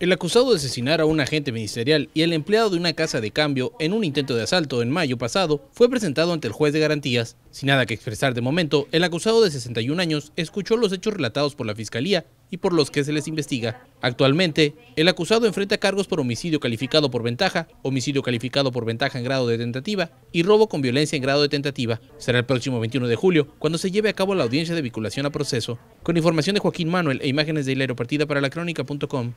El acusado de asesinar a un agente ministerial y el empleado de una casa de cambio en un intento de asalto en mayo pasado fue presentado ante el juez de garantías. Sin nada que expresar de momento, el acusado de 61 años escuchó los hechos relatados por la fiscalía y por los que se les investiga. Actualmente, el acusado enfrenta cargos por homicidio calificado por ventaja, homicidio calificado por ventaja en grado de tentativa y robo con violencia en grado de tentativa. Será el próximo 21 de julio cuando se lleve a cabo la audiencia de vinculación a proceso. Con información de Joaquín Manuel e imágenes de Hilero Partida para la crónica.com.